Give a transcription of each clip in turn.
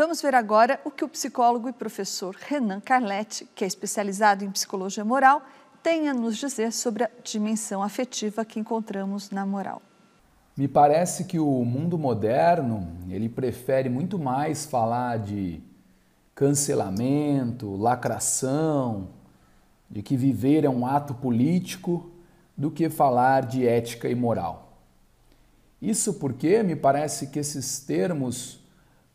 Vamos ver agora o que o psicólogo e professor Renan Carletti, que é especializado em psicologia moral, tem a nos dizer sobre a dimensão afetiva que encontramos na moral. Me parece que o mundo moderno, ele prefere muito mais falar de cancelamento, lacração, de que viver é um ato político do que falar de ética e moral. Isso porque me parece que esses termos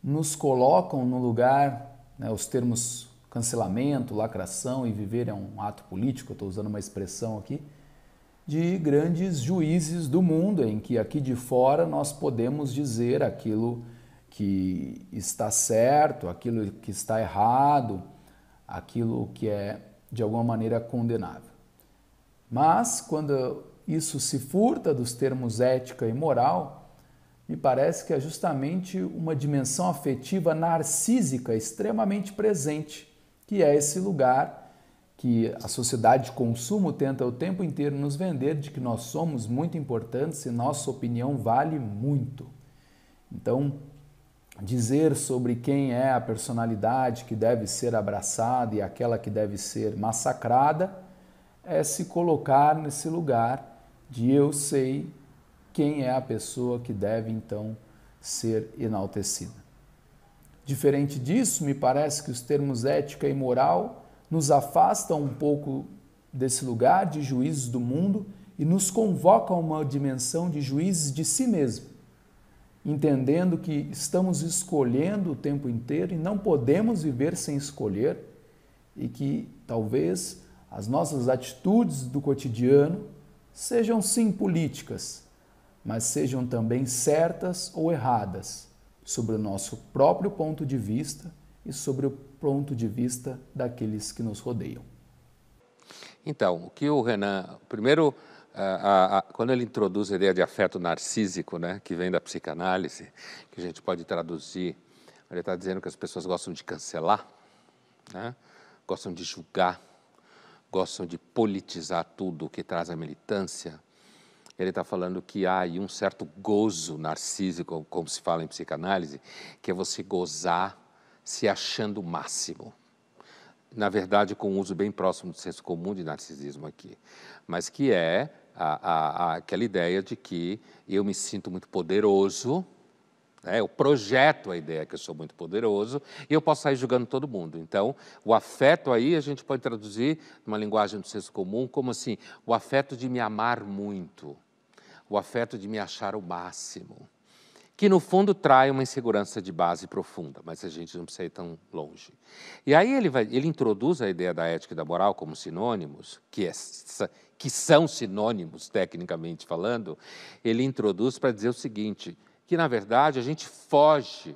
nos colocam no lugar, né, os termos cancelamento, lacração e viver é um ato político, estou usando uma expressão aqui, de grandes juízes do mundo, em que aqui de fora nós podemos dizer aquilo que está certo, aquilo que está errado, aquilo que é de alguma maneira condenável. Mas quando isso se furta dos termos ética e moral, me parece que é justamente uma dimensão afetiva narcísica extremamente presente, que é esse lugar que a sociedade de consumo tenta o tempo inteiro nos vender de que nós somos muito importantes e nossa opinião vale muito. Então, dizer sobre quem é a personalidade que deve ser abraçada e aquela que deve ser massacrada é se colocar nesse lugar de eu sei quem é a pessoa que deve então ser enaltecida. Diferente disso, me parece que os termos ética e moral nos afastam um pouco desse lugar de juízes do mundo e nos convocam a uma dimensão de juízes de si mesmo, entendendo que estamos escolhendo o tempo inteiro e não podemos viver sem escolher e que talvez as nossas atitudes do cotidiano sejam sim políticas, mas sejam também certas ou erradas sobre o nosso próprio ponto de vista e sobre o ponto de vista daqueles que nos rodeiam. Então, o que o Renan. Primeiro, a, a, a, quando ele introduz a ideia de afeto narcísico, né, que vem da psicanálise, que a gente pode traduzir, ele está dizendo que as pessoas gostam de cancelar, né, gostam de julgar, gostam de politizar tudo o que traz a militância, ele está falando que há aí um certo gozo narcísico, como se fala em psicanálise, que é você gozar se achando o máximo. Na verdade, com um uso bem próximo do senso comum de narcisismo aqui, mas que é a, a, a, aquela ideia de que eu me sinto muito poderoso, né? eu projeto a ideia que eu sou muito poderoso e eu posso sair julgando todo mundo. Então, o afeto aí a gente pode traduzir numa linguagem do senso comum como assim: o afeto de me amar muito o afeto de me achar o máximo, que no fundo trai uma insegurança de base profunda, mas a gente não precisa ir tão longe. E aí ele, vai, ele introduz a ideia da ética e da moral como sinônimos, que, é, que são sinônimos tecnicamente falando, ele introduz para dizer o seguinte, que na verdade a gente foge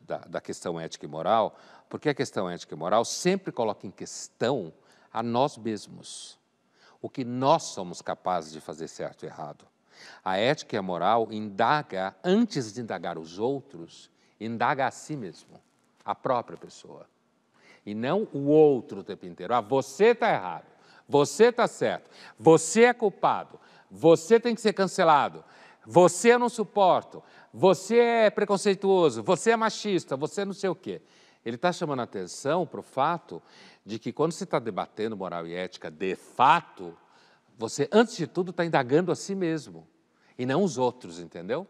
da, da questão ética e moral, porque a questão ética e moral sempre coloca em questão a nós mesmos, o que nós somos capazes de fazer certo e errado. A ética e a moral indaga, antes de indagar os outros, indaga a si mesmo, a própria pessoa. E não o outro o tempo inteiro. Ah, você está errado, você está certo, você é culpado, você tem que ser cancelado, você eu não suporto, você é preconceituoso, você é machista, você é não sei o quê. Ele está chamando a atenção para o fato de que quando se está debatendo moral e ética de fato, você, antes de tudo, está indagando a si mesmo e não os outros, entendeu?